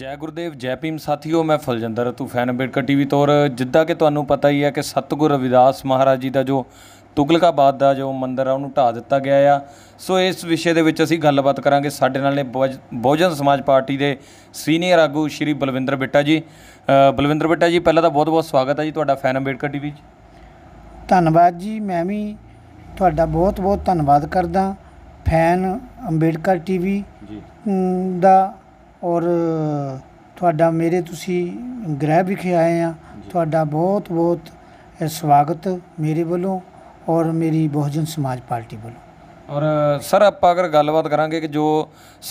ਜੈ ਗੁਰਦੇਵ ਜੈ ਭੀਮ ਸਾਥੀਓ ਮੈਂ ਫਲਜੰਦਰ ਤੂ ਫੈਨ ਅੰਬੇਡਕਰ ਟੀਵੀ ਤੋਰ ਜਿੱਦਾਂ ਕਿ ਤੁਹਾਨੂੰ ਪਤਾ ਹੀ ਹੈ ਕਿ ਸਤਗੁਰ ਰਵਿਦਾਸ ਮਹਾਰਾਜ ਜੀ ਦਾ ਜੋ ਤੁਗਲਕਾਬਾਦ ਦਾ ਜੋ ਮੰਦਿਰ ਆ ਉਹਨੂੰ ਢਾ ਦਿੱਤਾ ਗਿਆ ਆ ਸੋ ਇਸ ਵਿਸ਼ੇ ਦੇ ਵਿੱਚ ਅਸੀਂ ਗੱਲਬਾਤ ਕਰਾਂਗੇ ਸਾਡੇ ਨਾਲ ਨੇ ਬੋਜਨ ਸਮਾਜ ਪਾਰਟੀ ਦੇ ਸੀਨੀਅਰ ਆਗੂ ਸ਼੍ਰੀ ਬਲਵਿੰਦਰ ਬਿੱਟਾ ਜੀ ਬਲਵਿੰਦਰ ਬਿੱਟਾ ਜੀ ਪਹਿਲਾਂ ਤਾਂ ਬਹੁਤ-ਬਹੁਤ ਸਵਾਗਤ ਹੈ ਜੀ ਤੁਹਾਡਾ ਫੈਨ ਅੰਬੇਡਕਰ ਟੀਵੀ 'ਚ ਧੰਨਵਾਦ ਜੀ ਮੈਂ ਵੀ ਤੁਹਾਡਾ ਬਹੁਤ-ਬਹੁਤ ਧੰਨਵਾਦ ਕਰਦਾ ਫੈਨ ਅੰਬੇਡਕਰ ਟੀਵੀ ਦਾ ਔਰ ਤੁਹਾਡਾ ਮੇਰੇ ਤੁਸੀਂ ਗ੍ਰਹਿ ਵਿਖੇ ਆਏ ਆ ਤੁਹਾਡਾ ਬਹੁਤ ਬਹੁਤ ਸਵਾਗਤ ਮੇਰੇ ਵੱਲੋਂ ਔਰ ਮੇਰੀ ਬਹੁਜਨ ਸਮਾਜ ਪਾਰਟੀ ਵੱਲੋਂ ਔਰ ਸਰ ਆਪਾਂ ਅਗਰ ਗੱਲਬਾਤ ਕਰਾਂਗੇ ਕਿ ਜੋ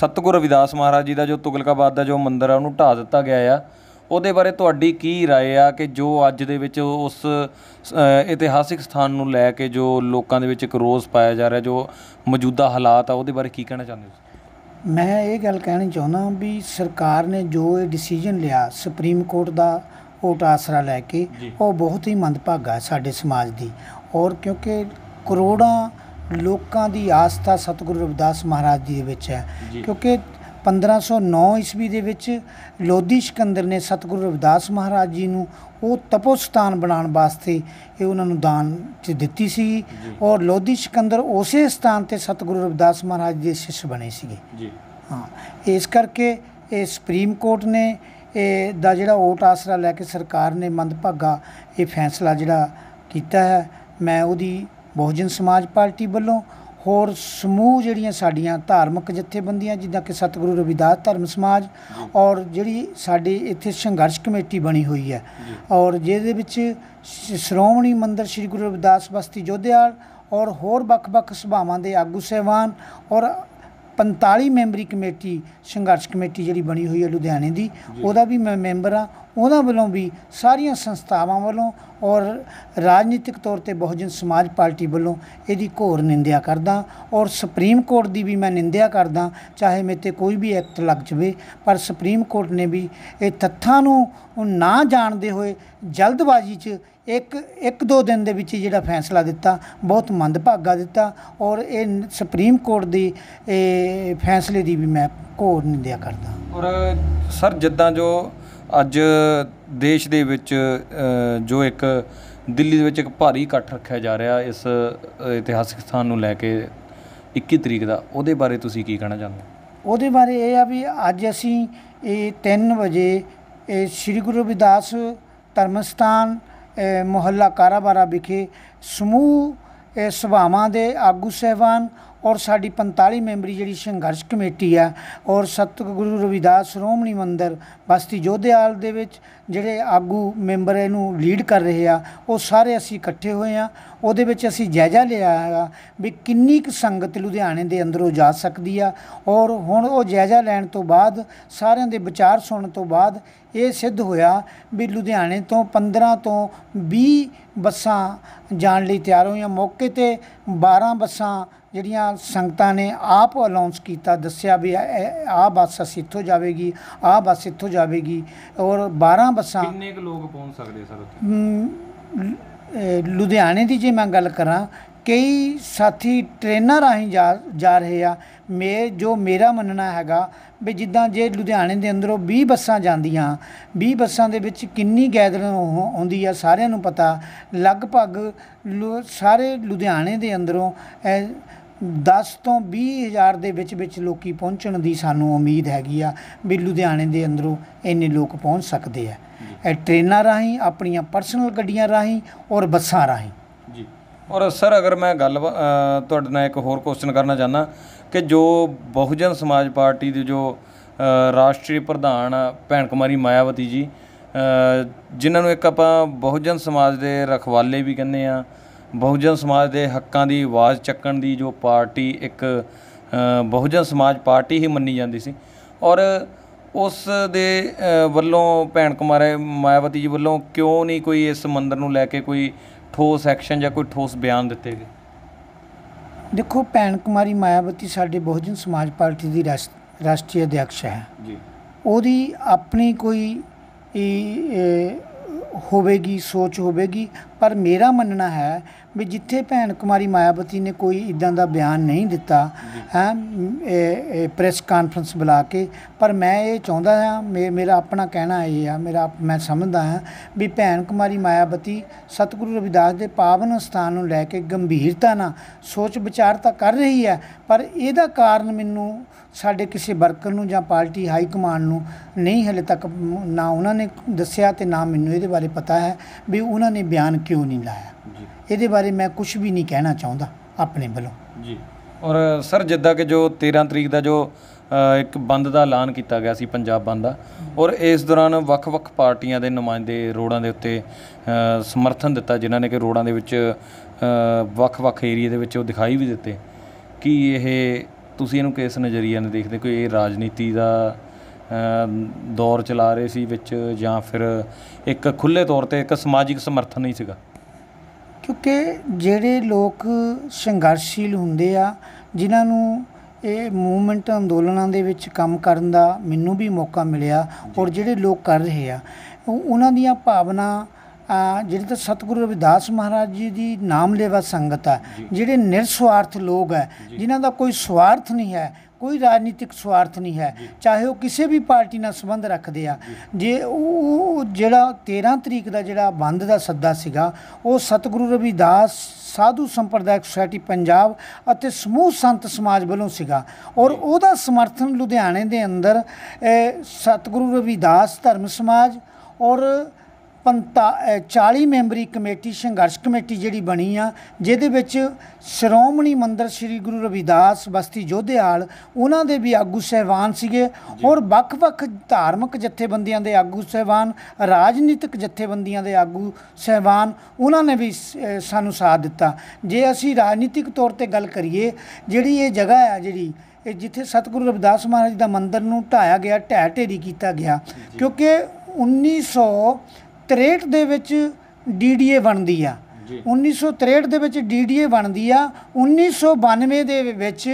ਸਤਗੁਰ ਰਵਿਦਾਸ ਮਹਾਰਾਜ ਜੀ ਦਾ ਜੋ ਤੁਗਲਕਾਬਾਦ ਦਾ ਜੋ ਮੰਦਿਰ ਆ ਉਹਨੂੰ ਢਾ ਦਿੱਤਾ ਗਿਆ ਆ ਉਹਦੇ ਬਾਰੇ ਤੁਹਾਡੀ ਕੀ رائے ਆ ਕਿ ਜੋ ਅੱਜ ਦੇ ਵਿੱਚ ਉਸ ਇਤਿਹਾਸਿਕ ਸਥਾਨ ਨੂੰ ਲੈ ਕੇ ਜੋ ਲੋਕਾਂ ਦੇ ਵਿੱਚ ਇੱਕ ਰੋਸ ਪਾਇਆ ਜਾ ਰਿਹਾ ਜੋ ਮੌਜੂਦਾ ਹਾਲਾਤ ਆ ਉਹਦੇ ਬਾਰੇ ਕੀ ਕਹਿਣਾ ਚਾਹੁੰਦੇ ਹੋ ਮੈਂ ਇਹ ਗੱਲ ਕਹਿਣੀ ਚਾਹੁੰਦਾ ਵੀ ਸਰਕਾਰ ਨੇ ਜੋ ਇਹ ਡਿਸੀਜਨ ਲਿਆ ਸੁਪਰੀਮ ਕੋਰਟ ਦਾ ਉਹ ਆਸਰਾ ਲੈ ਕੇ ਉਹ ਬਹੁਤ ਹੀ ਮੰਦਭਾਗਾ ਹੈ ਸਾਡੇ ਸਮਾਜ ਦੀ ਔਰ ਕਿਉਂਕਿ ਕਰੋੜਾਂ ਲੋਕਾਂ ਦੀ ਆਸਥਾ ਸਤਿਗੁਰੂ ਰਵਿਦਾਸ ਮਹਾਰਾਜ ਜੀ ਦੇ ਵਿੱਚ ਹੈ ਕਿਉਂਕਿ 1509 ਈਸਵੀ ਦੇ ਵਿੱਚ ਲੋਧੀ ਸ਼ਕੰਦਰ ਨੇ ਸਤਿਗੁਰੂ ਰਵਿਦਾਸ ਮਹਾਰਾਜ ਜੀ ਨੂੰ ਉਹ ਤਪੋ ਸਥਾਨ ਬਣਾਉਣ ਵਾਸਤੇ ਇਹ ਉਹਨਾਂ ਨੂੰ ਦਾਨ ਚ ਦਿੱਤੀ ਸੀ ਔਰ ਲੋਧੀ ਸ਼ਕੰਦਰ ਉਸੇ ਸਥਾਨ ਤੇ ਸਤਿਗੁਰੂ ਰਵਿਦਾਸ ਮਹਾਰਾਜ ਦੇ ਸਿਸ਼ ਬਣੇ ਸੀਗੇ ਜੀ ਹਾਂ ਇਸ ਕਰਕੇ ਇਹ ਸੁਪਰੀਮ ਕੋਰਟ ਨੇ ਇਹ ਦਾ ਜਿਹੜਾ ਓਟ ਆਸਰਾ ਲੈ ਕੇ ਸਰਕਾਰ ਨੇ ਮੰਦਭਾਗਾ ਇਹ ਫੈਸਲਾ ਜਿਹੜਾ ਕੀਤਾ ਹੈ ਮੈਂ ਉਹਦੀ ਬਹੁਜਨ ਸਮਾਜ ਪਾਰਟੀ ਵੱਲੋਂ ਹੋਰ ਸਮੂਹ ਜਿਹੜੀਆਂ ਸਾਡੀਆਂ ਧਾਰਮਿਕ ਜਥੇਬੰਦੀਆਂ ਜਿੱਦਾਂ ਕਿ ਸਤਿਗੁਰੂ ਰਵਿਦਾਸ ਧਰਮ ਸਮਾਜ ਔਰ ਜਿਹੜੀ ਸਾਡੀ ਇੱਥੇ ਸੰਘਰਸ਼ ਕਮੇਟੀ ਬਣੀ ਹੋਈ ਹੈ ਔਰ ਜਿਹਦੇ ਵਿੱਚ ਸ਼੍ਰੋਮਣੀ ਮੰਦਰ ਸ੍ਰੀ ਗੁਰੂ ਰਵਿਦਾਸ ਬਸਤੀ ਜੋਧੇਵਾਲ ਔਰ ਹੋਰ ਵੱਖ-ਵੱਖ ਸਭਾਵਾਂ ਦੇ ਆਗੂ ਸੇਵਾਨ ਔਰ 45 ਮੈਂਬਰੀ ਕਮੇਟੀ ਸੰਘਰਸ਼ ਕਮੇਟੀ ਜਿਹੜੀ ਬਣੀ ਹੋਈ ਹੈ ਲੁਧਿਆਣੇ ਦੀ ਉਹਦਾ ਵੀ ਮੈਂ ਮੈਂਬਰ ਆ ਉਹਨਾਂ ਵੱਲੋਂ ਵੀ ਸਾਰੀਆਂ ਸੰਸਥਾਵਾਂ ਵੱਲੋਂ ਔਰ ਰਾਜਨੀਤਿਕ ਤੌਰ ਤੇ ਬਹੁਜਨ ਸਮਾਜ ਪਾਰਟੀ ਵੱਲੋਂ ਇਹਦੀ ਘੋਰ ਨਿੰਦਿਆ ਕਰਦਾ ਔਰ ਸੁਪਰੀਮ ਕੋਰਟ ਦੀ ਵੀ ਮੈਂ ਨਿੰਦਿਆ ਕਰਦਾ ਚਾਹੇ ਮੇਰੇ ਤੇ ਕੋਈ ਵੀ ਐਕਟ ਲੱਗ ਜਵੇ ਪਰ ਸੁਪਰੀਮ ਕੋਰਟ ਨੇ ਵੀ ਇਹ ਤੱਥਾਂ ਨੂੰ ਨਾ ਜਾਣਦੇ ਹੋਏ ਜਲਦਬਾਜ਼ੀ 'ਚ ਇੱਕ ਇੱਕ ਦੋ ਦਿਨ ਦੇ ਵਿੱਚ ਜਿਹੜਾ ਫੈਸਲਾ ਦਿੱਤਾ ਬਹੁਤ ਮੰਦਭਾਗਾ ਦਿੱਤਾ ਔਰ ਇਹ ਸੁਪਰੀਮ ਕੋਰਟ ਦੀ ਇਹ ਫੈਸਲੇ ਦੀ ਵੀ ਮੈਂ ਘੋਰ ਨਿੰਦਿਆ ਕਰਦਾ ਔਰ ਸਰ ਜਿੱਦਾਂ ਜੋ ਅੱਜ ਦੇਸ਼ ਦੇ ਵਿੱਚ ਜੋ ਇੱਕ ਦਿੱਲੀ ਦੇ ਵਿੱਚ ਇੱਕ ਭਾਰੀ ਇਕੱਠ ਰੱਖਿਆ ਜਾ ਰਿਹਾ ਇਸ ਇਤਿਹਾਸਿਕ ਸਥਾਨ ਨੂੰ ਲੈ ਕੇ 21 ਤਰੀਕ ਦਾ ਉਹਦੇ ਬਾਰੇ ਤੁਸੀਂ ਕੀ ਕਹਿਣਾ ਚਾਹੁੰਦੇ ਉਹਦੇ ਬਾਰੇ ਇਹ ਆ ਵੀ ਅੱਜ ਅਸੀਂ ਇਹ 3 ਵਜੇ ਇਹ ਸ੍ਰੀ ਗੁਰੂ ਰਵਿਦਾਸ ਧਰਮਸਥਾਨ ਮੁਹੱਲਾ ਕਾਰਾਬਾਰਾ ਵਿਖੇ ਸਮੂਹ ਸਭਾਵਾਂ ਦੇ ਆਗੂ ਸਹਿਬਾਨ ਔਰ ਸਾਡੀ 45 ਮੈਂਬਰੀ ਜਿਹੜੀ ਸੰਘਰਸ਼ ਕਮੇਟੀ ਆ ਔਰ ਸਤਿਗੁਰੂ ਰਵਿਦਾਸ ਸ਼੍ਰੋਮਣੀ ਮੰਦਿਰ ਬਸਤੀ ਜੋਧਿਆਲ ਦੇ ਵਿੱਚ ਜਿਹੜੇ ਆਗੂ ਮੈਂਬਰ ਇਹਨੂੰ ਲੀਡ ਕਰ ਰਹੇ ਆ ਉਹ ਸਾਰੇ ਅਸੀਂ ਇਕੱਠੇ ਹੋਏ ਆ ਉਹਦੇ ਵਿੱਚ ਅਸੀਂ ਜਾਇਜ਼ਾ ਲਿਆ ਹੈਗਾ ਵੀ ਕਿੰਨੀ ਕੁ ਸੰਗਤ ਲੁਧਿਆਣੇ ਦੇ ਅੰਦਰੋਂ ਜਾ ਸਕਦੀ ਆ ਔਰ ਹੁਣ ਉਹ ਜਾਇਜ਼ਾ ਲੈਣ ਤੋਂ ਬਾਅਦ ਸਾਰਿਆਂ ਦੇ ਵਿਚਾਰ ਸੁਣਨ ਤੋਂ ਬਾਅਦ ਇਹ ਸਿੱਧ ਹੋਇਆ ਵੀ ਲੁਧਿਆਣੇ ਤੋਂ 15 ਤੋਂ 20 ਬੱਸਾਂ ਜਾਣ ਲਈ ਤਿਆਰ ਹੋਈਆਂ ਮੌਕੇ ਤੇ 12 ਬੱਸਾਂ ਜਿਹੜੀਆਂ ਸੰਗਤਾਂ ਨੇ ਆਪ ਅਨਾਉਂਸ ਕੀਤਾ ਦੱਸਿਆ ਵੀ ਆ ਬੱਸ ਸਿੱਥੋਂ ਇੱਥੋਂ ਜਾਵੇਗੀ ਆ ਬੱਸ ਇੱਥੋਂ ਜਾਵੇਗੀ ਔਰ 12 ਬੱਸਾਂ ਕਿੰਨੇ ਕੁ ਲੋਕ ਪਹੁੰਚ ਸਕਦੇ ਸਰ ਉੱਥੇ ਲੁਧਿਆਣੇ ਦੀ ਜੇ ਮੈਂ ਗੱਲ ਕਰਾਂ ਕਈ ਸਾਥੀ ਟ੍ਰੇਨਰ ਆਹੀ ਜਾ ਜਾ ਰਹੇ ਆ ਮੇ ਜੋ ਮੇਰਾ ਮੰਨਣਾ ਹੈਗਾ ਵੀ ਜਿੱਦਾਂ ਜੇ ਲੁਧਿਆਣੇ ਦੇ ਅੰਦਰੋਂ 20 ਬੱਸਾਂ ਜਾਂਦੀਆਂ 20 ਬੱਸਾਂ ਦੇ ਵਿੱਚ ਕਿੰਨੀ ਗੈਦਰਿੰਗ ਆਉਂਦੀ ਆ ਸਾਰਿਆਂ ਨੂੰ ਪਤਾ ਲਗਭਗ ਸਾਰੇ ਲੁਧਿਆਣੇ ਦੇ ਅੰਦਰੋਂ 10 ਤੋਂ 20 ਹਜ਼ਾਰ ਦੇ ਵਿੱਚ ਵਿੱਚ ਲੋਕੀ ਪਹੁੰਚਣ ਦੀ ਸਾਨੂੰ ਉਮੀਦ ਹੈਗੀ ਆ ਵੀ ਲੁਧਿਆਣੇ ਦੇ ਅੰਦਰੋਂ ਇੰਨੇ ਲੋਕ ਪਹੁੰਚ ਸਕਦੇ ਆ ਇਹ ਟ੍ਰੇਨਾਂ ਰਾਹੀਂ ਆਪਣੀਆਂ ਪਰਸਨਲ ਗੱਡੀਆਂ ਰਾਹੀਂ ਔਰ ਬੱਸਾਂ ਰਾਹੀਂ ਔਰ ਸਰ ਅਗਰ ਮੈਂ ਗੱਲ ਤੁਹਾਡੇ ਨਾਲ ਇੱਕ ਹੋਰ ਕੁਐਸਚਨ ਕਰਨਾ ਚਾਹੁੰਦਾ ਕਿ ਜੋ ਬਹੁਜਨ ਸਮਾਜ ਪਾਰਟੀ ਦੇ ਜੋ ਰਾਸ਼ਟਰੀ ਪ੍ਰਧਾਨ ਭੈਣ ਕੁਮਾਰੀ ਮਾਇਆਵਤੀ ਜੀ ਜਿਨ੍ਹਾਂ ਨੂੰ ਇੱਕ ਆਪਾਂ ਬਹੁਜਨ ਸਮਾਜ ਦੇ ਰਖਵਾਲੇ ਵੀ ਕਹਿੰਦੇ ਆ ਬਹੁਜਨ ਸਮਾਜ ਦੇ ਹੱਕਾਂ ਦੀ ਆਵਾਜ਼ ਚੱਕਣ ਦੀ ਜੋ ਪਾਰਟੀ ਇੱਕ ਬਹੁਜਨ ਸਮਾਜ ਪਾਰਟੀ ਹੀ ਮੰਨੀ ਜਾਂਦੀ ਸੀ ਔਰ ਉਸ ਦੇ ਵੱਲੋਂ ਭੈਣ ਕੁਮਾਰੇ ਮਾਇਆਵਤੀ ਜੀ ਵੱਲੋਂ ਕਿਉਂ ਨਹੀਂ ਕੋਈ ਇਸ ਮੰਦਰ ਨੂੰ ਲੈ ਕੇ ਕੋਈ ਠੋਸ ਐਕਸ਼ਨ ਜਾਂ ਕੋਈ ਠੋਸ ਬਿਆਨ ਦਿੱਤੇ ਗਏ ਦੇਖੋ ਭੈਣ ਕੁਮਾਰੀ ਮਾਇਆਵਤੀ ਸਾਡੇ ਬਹੁਜਨ ਸਮਾਜ ਪਾਰਟੀ ਦੀ ਰਾਸ਼ਟਰੀ ਅਧਿਆਕਸ਼ ਹੈ ਜੀ ਉਹਦੀ ਆਪਣੀ ਕੋਈ ਇਹ ਹੋਵੇਗੀ ਸੋਚ ਹੋਵੇਗੀ ਪਰ ਮੇਰਾ ਮੰਨਣਾ ਹੈ ਵੀ ਜਿੱਥੇ ਭੈਣ ਕੁਮਾਰੀ ਮਾਇਆਵਤੀ ਨੇ ਕੋਈ ਇਦਾਂ ਦਾ ਬਿਆਨ ਨਹੀਂ ਦਿੱਤਾ ਹੈ ਪ੍ਰੈਸ ਕਾਨਫਰੰਸ ਬੁਲਾ ਕੇ ਪਰ ਮੈਂ ਇਹ ਚਾਹੁੰਦਾ ਹਾਂ ਮੇਰਾ ਆਪਣਾ ਕਹਿਣਾ ਇਹ ਆ ਮੇਰਾ ਮੈਂ ਸਮਝਦਾ ਹਾਂ ਵੀ ਭੈਣ ਕੁਮਾਰੀ ਮਾਇਆਵਤੀ ਸਤਿਗੁਰੂ ਰਵਿਦਾਸ ਦੇ ਪਾਵਨ ਸਥਾਨ ਨੂੰ ਲੈ ਕੇ ਗੰਭੀਰਤਾ ਨਾਲ ਸੋਚ ਵਿਚਾਰ ਤਾਂ ਕਰ ਰਹੀ ਹੈ ਪਰ ਇਹਦਾ ਕਾਰਨ ਮੈਨੂੰ ਸਾਡੇ ਕਿਸੇ ਵਰਕਰ ਨੂੰ ਜਾਂ ਪਾਰਟੀ ਹਾਈ ਕਮਾਂਡ ਨੂੰ ਨਹੀਂ ਹਲੇ ਤੱਕ ਨਾ ਉਹਨਾਂ ਨੇ ਦੱਸਿਆ ਤੇ ਨਾ ਮੈਨੂੰ ਇਹਦੇ ਬਾਰੇ ਪਤਾ ਹੈ ਵੀ ਉਹਨਾਂ ਨੇ ਬਿਆਨ ਕਿਉਂ ਨਹੀਂ ਲਾਇਆ ਇਹਦੇ ਬਾਰੇ ਮੈਂ ਕੁਝ ਵੀ ਨਹੀਂ ਕਹਿਣਾ ਚਾਹੁੰਦਾ ਆਪਣੇ ਵੱਲੋਂ ਜੀ ਔਰ ਸਰ ਜਿੱਦਾਂ ਕਿ ਜੋ 13 ਤਰੀਕ ਦਾ ਜੋ ਇੱਕ ਬੰਦ ਦਾ ਐਲਾਨ ਕੀਤਾ ਗਿਆ ਸੀ ਪੰਜਾਬ ਬੰਦ ਦਾ ਔਰ ਇਸ ਦੌਰਾਨ ਵੱਖ-ਵੱਖ ਪਾਰਟੀਆਂ ਦੇ ਨੁਮਾਇੰਦੇ ਰੋਡਾਂ ਦੇ ਉੱਤੇ ਸਮਰਥਨ ਦਿੱਤਾ ਜਿਨ੍ਹਾਂ ਨੇ ਕਿ ਰੋਡਾਂ ਦੇ ਵਿੱਚ ਵੱਖ-ਵੱਖ ਏਰੀਆ ਦੇ ਵਿੱਚ ਉਹ ਦਿਖਾਈ ਵੀ ਦਿੱਤੇ ਕਿ ਇਹ ਤੁਸੀਂ ਇਹਨੂੰ ਕਿਸ ਨਜ਼ਰੀਏ ਨਾਲ ਦੇਖਦੇ ਕੋਈ ਇਹ ਰਾਜਨੀਤੀ ਦਾ ਦੌਰ ਚਲਾ ਰਹੇ ਸੀ ਵਿੱਚ ਜਾਂ ਫਿਰ ਇੱਕ ਖੁੱਲੇ ਤੌਰ ਤੇ ਇੱਕ ਸਮਾਜਿਕ ਸਮਰਥਨ ਨਹੀਂ ਸੀਗਾ ਕਿਉਂਕਿ ਜਿਹੜੇ ਲੋਕ ਸੰਘਰਸ਼ੀਲ ਹੁੰਦੇ ਆ ਜਿਨ੍ਹਾਂ ਨੂੰ ਇਹ ਮੂਵਮੈਂਟ ਅੰਦੋਲਨਾਂ ਦੇ ਵਿੱਚ ਕੰਮ ਕਰਨ ਦਾ ਮੈਨੂੰ ਵੀ ਮੌਕਾ ਮਿਲਿਆ ਔਰ ਜਿਹੜੇ ਲੋਕ ਕਰ ਰਹੇ ਆ ਉਹਨਾਂ ਦੀਆਂ ਭਾਵਨਾ ਜਿਹੜੇ ਤਾਂ ਸਤਿਗੁਰੂ ਰਵਿਦਾਸ ਮਹਾਰਾਜ ਜੀ ਦੀ ਨਾਮ ਲੈਵਾ ਸੰਗਤ ਆ ਜਿਹੜੇ ਨਿਰਸਵਾਰਥ ਲੋਕ ਹੈ ਜਿਨ੍ਹਾਂ ਦਾ ਕੋਈ ਸਵਾਰਥ ਨਹੀਂ ਹੈ ਕੋਈ ਰਾਜਨੀਤਿਕ ਸਵਾਰਥ ਨਹੀਂ ਹੈ ਚਾਹੇ ਉਹ ਕਿਸੇ ਵੀ ਪਾਰਟੀ ਨਾਲ ਸੰਬੰਧ ਰੱਖਦੇ ਆ ਜੇ ਉਹ ਜਿਹੜਾ 13 ਤਰੀਕ ਦਾ ਜਿਹੜਾ ਬੰਦ ਦਾ ਸੱਦਾ ਸੀਗਾ ਉਹ ਸਤਿਗੁਰੂ ਰਵਿਦਾਸ ਸਾਧੂ ਸੰਪਰਦਾਇਕ ਸੁਸਾਇਟੀ ਪੰਜਾਬ ਅਤੇ ਸਮੂਹ ਸੰਤ ਸਮਾਜ ਵੱਲੋਂ ਸੀਗਾ ਔਰ ਉਹਦਾ ਸਮਰਥਨ ਲੁਧਿਆਣੇ ਦੇ ਅੰਦਰ ਸਤਿਗੁਰੂ ਰਵਿਦਾਸ ਧਰਮ ਸਮਾਜ ਔਰ 40 ਮੈਂਬਰੀ ਕਮੇਟੀ ਸੰਘਰਸ਼ ਕਮੇਟੀ ਜਿਹੜੀ ਬਣੀ ਆ ਜਿਹਦੇ ਵਿੱਚ ਸ਼੍ਰੋਮਣੀ ਮੰਦਰ ਸ੍ਰੀ ਗੁਰੂ ਰਵਿਦਾਸ ਬਸਤੀ ਜੋਧਿਆਲ ਉਹਨਾਂ ਦੇ ਵੀ ਆਗੂ ਸਹਿਬਾਨ ਸੀਗੇ ਔਰ ਵੱਖ-ਵੱਖ ਧਾਰਮਿਕ ਜਥੇਬੰਦੀਆਂ ਦੇ ਆਗੂ ਸਹਿਬਾਨ ਰਾਜਨੀਤਿਕ ਜਥੇਬੰਦੀਆਂ ਦੇ ਆਗੂ ਸਹਿਬਾਨ ਉਹਨਾਂ ਨੇ ਵੀ ਸਾਨੂੰ ਸਾਥ ਦਿੱਤਾ ਜੇ ਅਸੀਂ ਰਾਜਨੀਤਿਕ ਤੌਰ ਤੇ ਗੱਲ ਕਰੀਏ ਜਿਹੜੀ ਇਹ ਜਗ੍ਹਾ ਆ ਜਿਹੜੀ ਇਹ ਜਿੱਥੇ ਸਤਿਗੁਰੂ ਰਵਿਦਾਸ ਮਹਾਰਾਜ ਦਾ ਮੰਦਿਰ ਨੂੰ ਢਾਇਆ ਗਿਆ ਢਹਿ ਢੇਰੀ ਕੀਤਾ ਗਿਆ ਕਿਉਂਕਿ 1900 1963 ਦੇ ਵਿੱਚ ਡੀਡੀਏ ਬਣਦੀ ਆ 1963 ਦੇ ਵਿੱਚ ਡੀਡੀਏ ਬਣਦੀ ਆ 1992 ਦੇ ਵਿੱਚ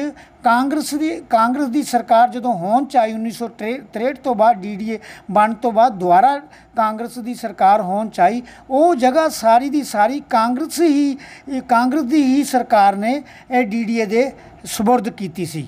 ਕਾਂਗਰਸ ਦੀ ਕਾਂਗਰਸ ਦੀ ਸਰਕਾਰ ਜਦੋਂ ਹੋਣ ਚ ਆਈ 1963 ਤੋਂ ਬਾਅਦ ਡੀਡੀਏ ਬਣ ਤੋਂ ਬਾਅਦ ਦੁਆਰਾ ਕਾਂਗਰਸ ਦੀ ਸਰਕਾਰ ਹੋਣ ਚ ਆਈ ਉਹ ਜਗ੍ਹਾ ਸਾਰੀ ਦੀ ਸਾਰੀ ਕਾਂਗਰਸ ਹੀ ਕਾਂਗਰਸ ਦੀ ਹੀ ਸਰਕਾਰ ਨੇ ਇਹ ਡੀਡੀਏ ਦੇ ਸਬੁਰਦ ਕੀਤੀ ਸੀ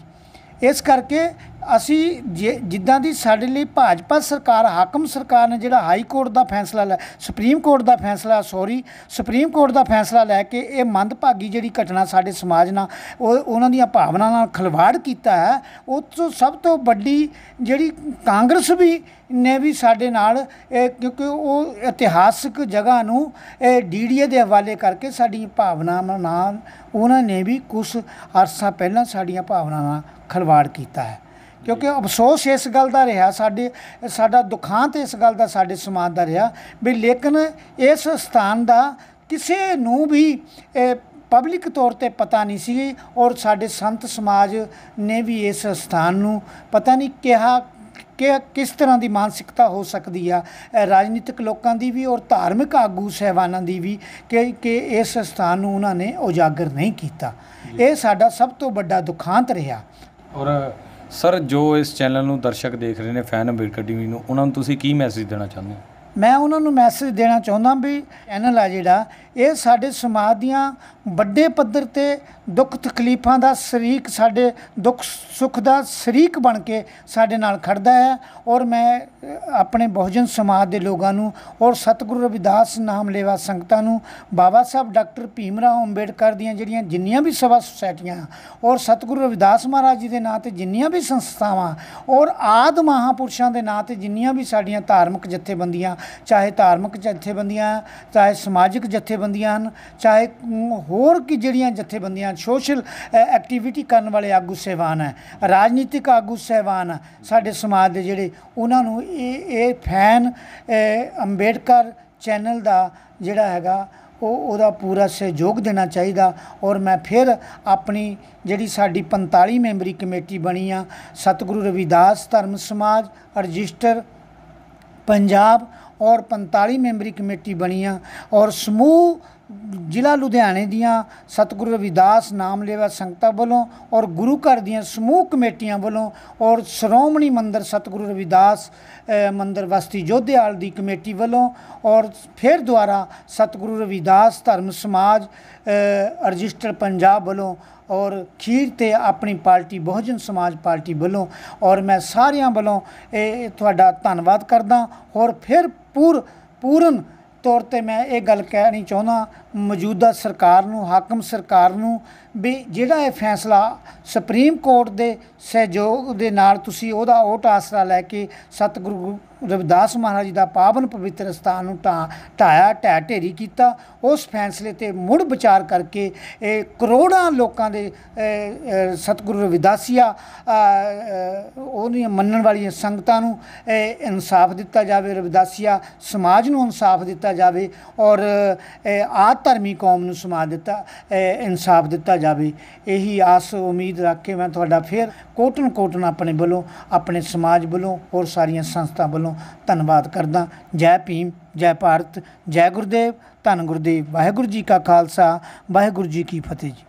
ਇਸ ਕਰਕੇ ਅਸੀਂ ਜਿੱਦਾਂ ਦੀ ਸਾਡੇ ਲਈ ਭਾਜਪਾ ਸਰਕਾਰ ਹਾਕਮ ਸਰਕਾਰ ਨੇ ਜਿਹੜਾ ਹਾਈ ਕੋਰਟ ਦਾ ਫੈਸਲਾ ਲੈ ਸੁਪਰੀਮ ਕੋਰਟ ਦਾ ਫੈਸਲਾ ਸੌਰੀ ਸੁਪਰੀਮ ਕੋਰਟ ਦਾ ਫੈਸਲਾ ਲੈ ਕੇ ਇਹ ਮੰਦਭਾਗੀ ਜਿਹੜੀ ਘਟਨਾ ਸਾਡੇ ਸਮਾਜ ਨਾਲ ਉਹ ਉਹਨਾਂ ਦੀਆਂ ਭਾਵਨਾਵਾਂ ਨਾਲ ਖਲਵਾੜ ਕੀਤਾ ਹੈ ਉਸ ਤੋਂ ਸਭ ਤੋਂ ਵੱਡੀ ਜਿਹੜੀ ਕਾਂਗਰਸ ਵੀ ਨੇ ਵੀ ਸਾਡੇ ਨਾਲ ਕਿਉਂਕਿ ਉਹ ਇਤਿਹਾਸਕ ਜਗ੍ਹਾ ਨੂੰ ਇਹ ਡੀਡੀਏ ਦੇ ਹਵਾਲੇ ਕਰਕੇ ਸਾਡੀ ਭਾਵਨਾਵਾਂ ਨਾਲ ਉਹਨਾਂ ਨੇ ਵੀ ਕੁਝ ਅਰਸਾ ਪਹਿਲਾਂ ਸਾਡੀਆਂ ਭਾਵਨਾਵਾਂ ਖਲਵਾੜ ਕੀਤਾ ਹੈ ਕਿਉਂਕਿ ਅਫਸੋਸ ਇਸ ਗੱਲ ਦਾ ਰਿਹਾ ਸਾਡੇ ਸਾਡਾ ਦੁਖਾਂਤ ਇਸ ਗੱਲ ਦਾ ਸਾਡੇ ਸਮਾਜ ਦਾ ਰਿਹਾ ਵੀ ਲੇਕਿਨ ਇਸ ਸਥਾਨ ਦਾ ਕਿਸੇ ਨੂੰ ਵੀ ਪਬਲਿਕ ਤੌਰ ਤੇ ਪਤਾ ਨਹੀਂ ਸੀ ਔਰ ਸਾਡੇ ਸੰਤ ਸਮਾਜ ਨੇ ਵੀ ਇਸ ਸਥਾਨ ਨੂੰ ਪਤਾ ਨਹੀਂ ਕਿਹਾ ਕਿ ਕਿਸ ਤਰ੍ਹਾਂ ਦੀ ਮਾਨਸਿਕਤਾ ਹੋ ਸਕਦੀ ਆ ਰਾਜਨੀਤਿਕ ਲੋਕਾਂ ਦੀ ਵੀ ਔਰ ਧਾਰਮਿਕ ਆਗੂ ਸਹਿਵਾਨਾਂ ਦੀ ਵੀ ਕਿ ਕਿ ਇਸ ਸਥਾਨ ਨੂੰ ਉਹਨਾਂ ਨੇ ਉਜਾਗਰ ਨਹੀਂ ਕੀਤਾ ਇਹ ਸਾਡਾ ਸਭ ਤੋਂ ਵੱਡਾ ਦੁਖਾਂਤ ਰਿਹਾ ਔਰ ਸਰ ਜੋ ਇਸ ਚੈਨਲ ਨੂੰ ਦਰਸ਼ਕ ਦੇਖ ਰਹੇ ਨੇ ਫੈਨ ਅੰਬੇਡਕਰ ਟੀਵੀ ਨੂੰ ਉਹਨਾਂ ਨੂੰ ਤੁਸੀਂ ਕੀ ਮੈਸੇਜ ਦੇਣਾ ਚਾਹੁੰਦੇ ਹੋ ਮੈਂ ਉਹਨਾਂ ਨੂੰ ਮੈਸੇਜ ਦੇਣਾ ਚਾਹੁੰਦਾ ਵੀ ਚੈਨਲ ਆ ਜਿਹੜਾ ਇਹ ਸਾਡੇ ਸਮਾਜ ਦੀਆਂ ਵੱਡੇ ਪੱਧਰ ਤੇ ਦੁੱਖ ਤਕਲੀਫਾਂ ਦਾ ਸ਼ਰੀਕ ਸਾਡੇ ਦੁੱਖ ਸੁੱਖ ਦਾ ਸ਼ਰੀਕ ਬਣ ਕੇ ਸਾਡੇ ਨਾਲ ਖੜਦਾ ਹੈ ਔਰ ਮੈਂ ਆਪਣੇ ਬਹੁਜਨ ਸਮਾਜ ਦੇ ਲੋਕਾਂ ਨੂੰ ਔਰ ਸਤਿਗੁਰੂ ਰਵਿਦਾਸ ਨਾਮ ਲੇਵਾ ਸੰਗਤਾਂ ਨੂੰ ਬਾਬਾ ਸਾਹਿਬ ਡਾਕਟਰ ਭੀਮਰਾਓ ਅੰਬੇਡਕਰ ਦੀਆਂ ਜਿਹੜੀਆਂ ਜਿੰਨੀਆਂ ਵੀ ਸਭਾ ਸੁਸਾਇਟੀਆਂ ਔਰ ਸਤਿਗੁਰੂ ਰਵਿਦਾਸ ਮਹਾਰਾਜ ਜੀ ਦੇ ਨਾਂ ਤੇ ਜਿੰਨੀਆਂ ਵੀ ਸੰਸਥਾਵਾਂ ਔਰ ਆਦ ਮਹਾਪੁਰਸ਼ਾਂ ਦੇ ਨਾਂ ਤੇ ਜਿੰਨੀਆਂ ਵੀ ਸਾਡੀਆਂ ਧਾਰਮਿਕ ਜਥੇਬੰਦੀਆਂ ਚਾਹੇ ਧਾਰਮਿਕ ਜਥੇਬੰਦੀਆਂ ਚਾਹੇ ਸਮਾਜਿਕ ਜਥੇਬੰਦੀਆਂ ਜਥੇਬੰਦੀਆਂ ਹਨ ਚਾਹੇ ਹੋਰ ਕੀ ਜਿਹੜੀਆਂ ਜਥੇਬੰਦੀਆਂ ਸੋਸ਼ਲ ਐਕਟੀਵਿਟੀ ਕਰਨ ਵਾਲੇ ਆਗੂ ਸਹਿਬਾਨ ਹੈ ਰਾਜਨੀਤਿਕ ਆਗੂ ਸਹਿਬਾਨ ਸਾਡੇ ਸਮਾਜ ਦੇ ਜਿਹੜੇ ਉਹਨਾਂ ਨੂੰ ਇਹ ਇਹ ਫੈਨ ਅੰਬੇਡਕਰ ਚੈਨਲ ਦਾ ਜਿਹੜਾ ਹੈਗਾ ਉਹ ਉਹਦਾ ਪੂਰਾ ਸਹਿਯੋਗ ਦੇਣਾ ਚਾਹੀਦਾ ਔਰ ਮੈਂ ਫਿਰ ਆਪਣੀ ਜਿਹੜੀ ਸਾਡੀ 45 ਮੈਂਬਰੀ ਕਮੇਟੀ ਬਣੀ ਆ ਸਤਿਗੁਰੂ ਰਵਿਦਾਸ ਧਰਮ ਸਮਾਜ ਰਜਿਸਟਰ ਪੰਜਾਬ ਔਰ 45 ਮੈਂਬਰੀ ਕਮੇਟੀ ਬਣੀਆਂ ਔਰ ਸਮੂਹ ਜ਼ਿਲ੍ਹਾ ਲੁਧਿਆਣੇ ਦੀਆਂ ਸਤਿਗੁਰੂ ਰਵਿਦਾਸ ਨਾਮ ਲੇਵਾ ਸੰਗਤਾਂ ਵੱਲੋਂ ਔਰ ਗੁਰੂ ਘਰ ਦੀਆਂ ਸਮੂਹ ਕਮੇਟੀਆਂ ਵੱਲੋਂ ਔਰ ਸ਼੍ਰੋਮਣੀ ਮੰਦਰ ਸਤਿਗੁਰੂ ਰਵਿਦਾਸ ਮੰਦਰ ਵਸਤੀ ਜੋਧਿਆਲ ਦੀ ਕਮੇਟੀ ਵੱਲੋਂ ਔਰ ਫਿਰ ਦੁਆਰਾ ਸਤਿਗੁਰੂ ਰਵਿਦਾਸ ਧਰਮ ਸਮਾਜ ਰਜਿਸਟਰ ਪੰਜਾਬ ਵੱਲੋਂ ਔਰ ਖੀਰ ਤੇ ਆਪਣੀ ਪਾਰਟੀ ਬਹੁਜਨ ਸਮਾਜ ਪਾਰਟੀ ਵੱਲੋਂ ਔਰ ਮੈਂ ਸਾਰਿਆਂ ਵੱਲੋਂ ਇਹ ਤੁਹਾਡਾ ਧੰਨਵਾਦ ਕਰਦਾ ਔਰ ਫਿਰ ਪੂਰ ਪੂਰਨ ਤੌਰ ਤੇ ਮੈਂ ਇਹ ਗੱਲ ਕਹਿਣੀ ਚਾਹੁੰਦਾ ਮੌਜੂਦਾ ਸਰਕਾਰ ਨੂੰ ਹਾਕਮ ਸਰਕਾਰ ਨੂੰ ਵੀ ਜਿਹੜਾ ਇਹ ਫੈਸਲਾ ਸੁਪਰੀਮ ਕੋਰਟ ਦੇ ਸਹਿਯੋਗ ਦੇ ਨਾਲ ਤੁਸੀਂ ਉਹਦਾ ਉਹ ਆਸਰਾ ਲੈ ਕੇ ਸਤਿਗੁਰੂ ਰਵਿਦਾਸ ਮਹਾਰਾਜ ਦਾ ਪਾਵਨ ਪਵਿੱਤਰ ਸਥਾਨ ਨੂੰ ਟਾਇਆ ਟੈ ਢੇਰੀ ਕੀਤਾ ਉਸ ਫੈਸਲੇ ਤੇ ਮੁੜ ਵਿਚਾਰ ਕਰਕੇ ਇਹ ਕਰੋੜਾਂ ਲੋਕਾਂ ਦੇ ਸਤਿਗੁਰੂ ਰਵਿਦਾਸੀਆ ਉਹਨੀਆਂ ਮੰਨਣ ਵਾਲੀਆਂ ਸੰਗਤਾਂ ਨੂੰ ਇਨਸਾਫ ਦਿੱਤਾ ਜਾਵੇ ਰਵਿਦਾਸੀਆ ਸਮਾਜ ਨੂੰ ਇਨਸਾਫ ਦਿੱਤਾ ਜਾਵੇ ਔਰ ਆ ਧਰਮੀ ਕੌਮ ਨੂੰ ਸਮਾਜ ਦਿੱਤਾ ਇਨਸਾਫ ਦਿੱਤਾ ਜਾਵੇ ਜਾਵੇ ਇਹੀ ਆਸ ਉਮੀਦ ਰੱਖ ਕੇ ਮੈਂ ਤੁਹਾਡਾ ਫਿਰ ਕੋਟਨ ਕੋਟਨ ਆਪਣੇ ਵੱਲੋਂ ਆਪਣੇ ਸਮਾਜ ਵੱਲੋਂ ਹੋਰ ਸਾਰੀਆਂ ਸੰਸਥਾ ਵੱਲੋਂ ਧੰਨਵਾਦ ਕਰਦਾ ਜੈ ਭੀਮ ਜੈ ਭਾਰਤ ਜੈ ਗੁਰਦੇਵ ਧੰਨ ਗੁਰਦੇਵ ਵਾਹਿਗੁਰੂ ਜੀ ਕਾ ਖਾਲਸਾ ਵਾਹਿਗੁਰੂ ਜੀ ਕੀ ਫਤਿਹ ਜੀ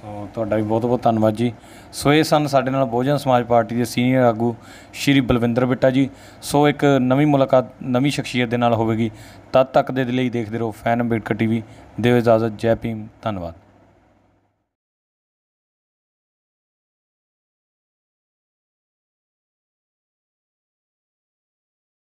ਸੋ ਤੁਹਾਡਾ ਵੀ ਬਹੁਤ-ਬਹੁਤ ਧੰਨਵਾਦ ਜੀ ਸੋ ਇਹ ਸਨ ਸਾਡੇ ਨਾਲ ਬੋਜਨ ਸਮਾਜ ਪਾਰਟੀ ਦੇ ਸੀਨੀਅਰ ਆਗੂ ਸ਼੍ਰੀ ਬਲਵਿੰਦਰ ਬਿੱਟਾ ਜੀ ਸੋ ਇੱਕ ਨਵੀਂ ਮੁਲਾਕਾਤ ਨਵੀਂ ਸ਼ਖਸੀਅਤ ਦੇ ਨਾਲ ਹੋਵੇਗੀ ਤਦ ਤੱਕ ਦੇ ਲਈ ਦੇਖਦੇ ਰਹੋ ਫੈਨ ਅੰਬੇਡਕਰ ਟੀਵੀ ਦੇਵ ਇਜਾਜ਼ਤ ਜੈ ਭੀਮ ਧੰਨਵਾਦ